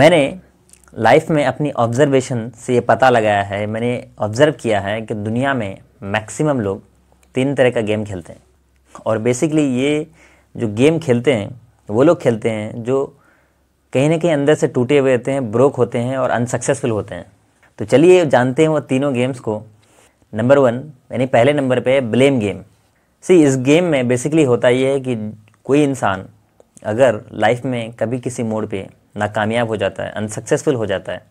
मैंने लाइफ में अपनी ऑब्ज़र्वेशन से ये पता लगाया है मैंने ऑब्ज़र्व किया है कि दुनिया में मैक्सिमम लोग तीन तरह का गेम खेलते हैं और बेसिकली ये जो गेम खेलते हैं वो लोग खेलते हैं जो कहीं ना कहीं अंदर से टूटे हुए होते हैं ब्रोक होते हैं और अनसक्सेसफुल होते हैं तो चलिए जानते हैं वो तीनों गेम्स को नंबर वन यानी पहले नंबर पे ब्लेम गेम सी इस गेम में बेसिकली होता ये है कि कोई इंसान अगर लाइफ में कभी किसी मोड़ पे नाकामयाब हो जाता है अनसक्सेसफुल हो जाता है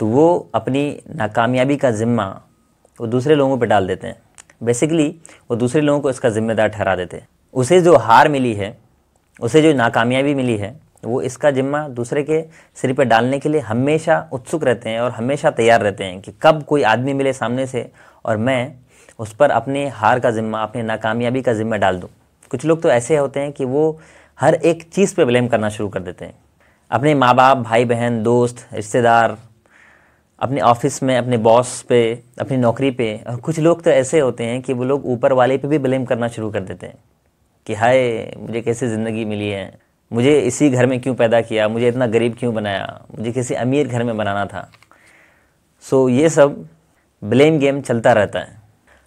तो वो अपनी नाकामयाबी का ज़िम्मा वो दूसरे लोगों पर डाल देते हैं बेसिकली वो दूसरे लोगों को इसका ज़िम्मेदार ठहरा देते हैं उसे जो हार मिली है उसे जो नाकामयाबी मिली है वो इसका ज़िम्मा दूसरे के सिर पर डालने के लिए हमेशा उत्सुक रहते हैं और हमेशा तैयार रहते हैं कि कब कोई आदमी मिले सामने से और मैं उस पर अपने हार का ज़िम्मा अपने नाकामयाबी का ज़िम्मा डाल दूँ कुछ लोग तो ऐसे होते हैं कि वो हर एक चीज़ पे ब्लेम करना शुरू कर देते हैं अपने माँ बाप भाई बहन दोस्त रिश्तेदार अपने ऑफिस में अपने बॉस पे अपनी नौकरी पे और कुछ लोग तो ऐसे होते हैं कि वो लोग ऊपर वाले पे भी ब्लेम करना शुरू कर देते हैं कि हाय मुझे कैसे ज़िंदगी मिली है मुझे इसी घर में क्यों पैदा किया मुझे इतना गरीब क्यों बनाया मुझे किसी अमीर घर में बनाना था सो so, ये सब ब्लेम गेम चलता रहता है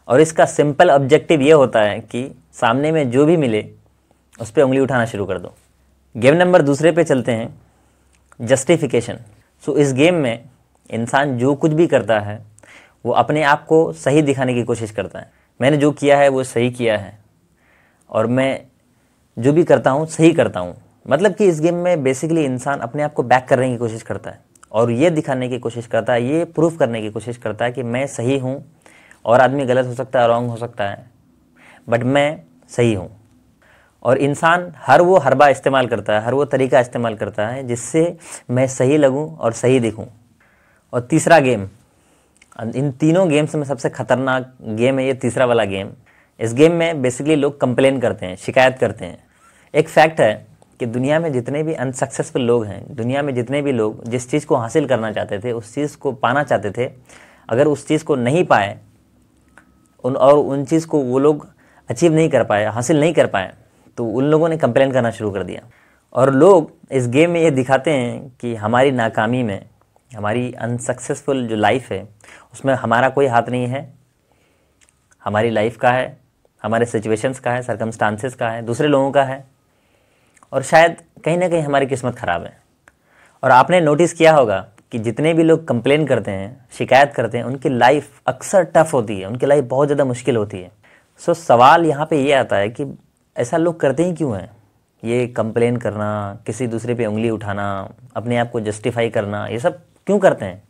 और इसका सिंपल ऑब्जेक्टिव ये होता है कि सामने में जो भी मिले उस पर उंगली उठाना शुरू कर दो गेम नंबर दूसरे पे चलते हैं जस्टिफिकेशन सो इस गेम में इंसान जो कुछ भी करता है वो अपने आप को सही दिखाने की कोशिश करता है मैंने जो किया है वो सही किया है और मैं जो भी करता हूँ सही करता हूँ मतलब कि इस गेम में बेसिकली इंसान अपने आप को बैक करने की कोशिश करता है और ये दिखाने की कोशिश करता है ये प्रूफ करने की कोशिश करता है कि मैं सही हूँ और आदमी गलत हो सकता है रॉन्ग हो सकता है बट मैं सही हूँ और इंसान हर वो हरबा इस्तेमाल करता है हर वो तरीका इस्तेमाल करता है जिससे मैं सही लगूं और सही दिखूं और तीसरा गेम इन तीनों गेम्स में सबसे खतरनाक गेम है ये तीसरा वाला गेम इस गेम में बेसिकली लोग कंप्लेन करते हैं शिकायत करते हैं एक फैक्ट है कि दुनिया में जितने भी अनसक्सेसफुल लोग हैं दुनिया में जितने भी लोग जिस चीज़ को हासिल करना चाहते थे उस चीज़ को पाना चाहते थे अगर उस चीज़ को नहीं पाए उन और उन चीज़ को वो लोग अचीव नहीं कर पाए हासिल नहीं कर पाए तो उन लोगों ने कंप्लेन करना शुरू कर दिया और लोग इस गेम में ये दिखाते हैं कि हमारी नाकामी में हमारी अनसक्सेसफुल जो लाइफ है उसमें हमारा कोई हाथ नहीं है हमारी लाइफ का है हमारे सिचुएशंस का है सरकमस्टांसिस का है दूसरे लोगों का है और शायद कहीं ना कहीं हमारी किस्मत ख़राब है और आपने नोटिस किया होगा कि जितने भी लोग कंप्लेन करते हैं शिकायत करते हैं उनकी लाइफ अक्सर टफ़ होती है उनकी लाइफ बहुत ज़्यादा मुश्किल होती है सो सवाल यहाँ पे ये आता है कि ऐसा लोग करते ही क्यों हैं ये कंप्लेन करना किसी दूसरे पे उंगली उठाना अपने आप को जस्टिफाई करना ये सब क्यों करते हैं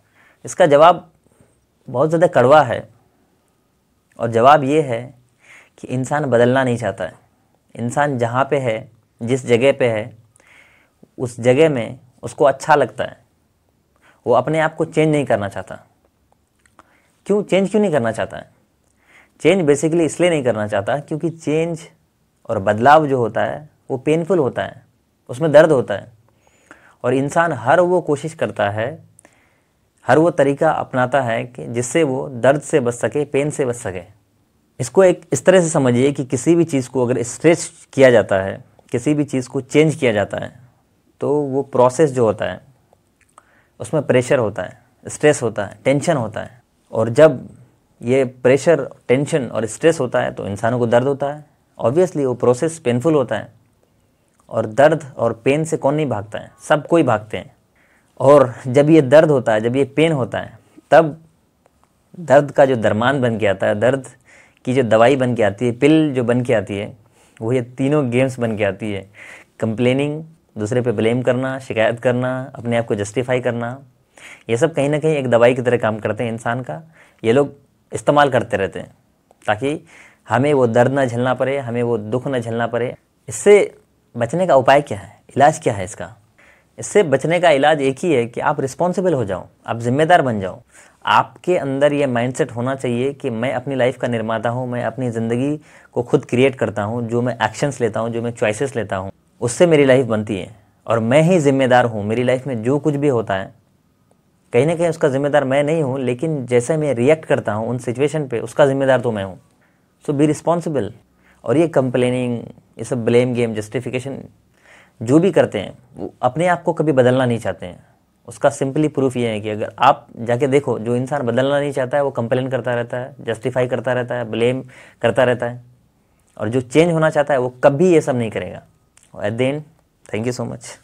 इसका जवाब बहुत ज़्यादा कड़वा है और जवाब ये है कि इंसान बदलना नहीं चाहता है इंसान जहाँ पे है जिस जगह पे है उस जगह में उसको अच्छा लगता है वो अपने आप को चेंज नहीं करना चाहता क्यों चेंज क्यों नहीं करना चाहता है चेंज बेसिकली इसलिए नहीं करना चाहता क्योंकि चेंज और बदलाव जो होता है वो पेनफुल होता है उसमें दर्द होता है और इंसान हर वो कोशिश करता है हर वो तरीका अपनाता है कि जिससे वो दर्द से बच सके पेन से बच सके इसको एक इस तरह से समझिए कि किसी भी चीज़ को अगर स्ट्रेच किया जाता है किसी भी चीज़ को चेंज किया जाता है तो वो प्रोसेस जो होता है उसमें प्रेशर होता है स्ट्रेस होता है टेंशन होता है और जब ये प्रेशर टेंशन और स्ट्रेस होता है तो इंसानों को दर्द होता है ऑब्वियसली वो प्रोसेस पेनफुल होता है और दर्द और पेन से कौन नहीं भागता है सब कोई भागते हैं और जब ये दर्द होता है जब ये पेन होता है तब दर्द का जो दरमान बन के आता है दर्द की जो दवाई बन के आती है पिल जो बन के आती है वो ये तीनों गेम्स बन के आती है कंप्लेनिंग दूसरे पे ब्लेम करना शिकायत करना अपने आप को जस्टिफाई करना ये सब कहीं ना कहीं एक दवाई की तरह काम करते हैं इंसान का ये लोग इस्तेमाल करते रहते हैं ताकि हमें वो दर्द ना झेलना पड़े हमें वो दुख ना झेलना पड़े इससे बचने का उपाय क्या है इलाज क्या है इसका इससे बचने का इलाज एक ही है कि आप रिस्पॉन्सिबल हो जाओ आप जिम्मेदार बन जाओ आपके अंदर ये माइंडसेट होना चाहिए कि मैं अपनी लाइफ का निर्माता हूँ मैं अपनी ज़िंदगी को खुद क्रिएट करता हूँ जो मैं एक्शंस लेता हूँ जो मैं चॉइसेस लेता हूँ उससे मेरी लाइफ बनती है और मैं ही जिम्मेदार हूँ मेरी लाइफ में जो कुछ भी होता है कहीं ना कहीं उसका जिम्मेदार मैं नहीं हूँ लेकिन जैसे मैं रिएक्ट करता हूँ उन सिचुएशन पर उसका जिम्मेदार तो मैं हूँ सो बी रिस्पॉन्सिबल और ये कंप्लेनिंग ये सब ब्लेम गेम जस्टिफिकेशन जो भी करते हैं वो अपने आप को कभी बदलना नहीं चाहते हैं उसका सिंपली प्रूफ ये है कि अगर आप जाके देखो जो इंसान बदलना नहीं चाहता है वो कंप्लेन करता रहता है जस्टिफाई करता रहता है ब्लेम करता रहता है और जो चेंज होना चाहता है वो कभी ये सब नहीं करेगा at the end thank you so much